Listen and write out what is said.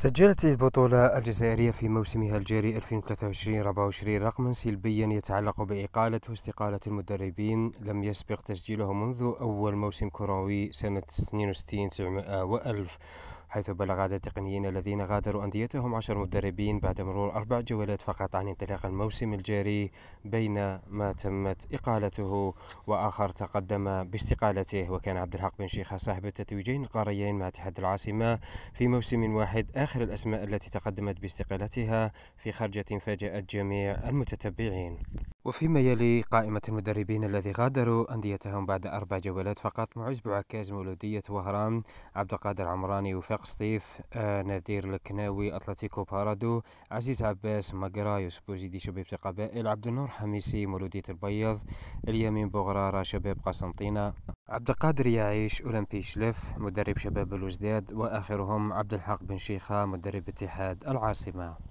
سجلت البطولة الجزائرية في موسمها الجاري 2023-24 رقما سلبيا يتعلق بإقالة واستقالة المدربين لم يسبق تسجيله منذ أول موسم كروي سنة 62 900 حيث بلغ عدد التقنيين الذين غادروا أنديتهم عشر مدربين بعد مرور أربع جولات فقط عن انطلاق الموسم الجاري بين ما تمت إقالته وآخر تقدم باستقالته وكان عبد الحق بن شيخة صاحب التتويجين القاريين مع اتحاد العاصمة في موسم واحد آخر الأسماء التي تقدمت باستقالتها في خرجة فاجأت جميع المتتبعين وفيما يلي قائمة المدربين الذي غادروا أنديتهم بعد أربع جولات فقط معز بوعكاز مولودية وهران عبد القادر عمراني وفاق سطيف آه نذير الكناوي أتلتيكو بارادو عزيز عباس مقرا يوسف بوزيدي شباب قبائل عبد النور حميسي مولودية البيض اليمين بوغرارا شباب قسنطينة عبد القادر يعيش أولمبي شلف مدرب شباب الوزداد وآخرهم عبد الحق بن شيخة مدرب اتحاد العاصمة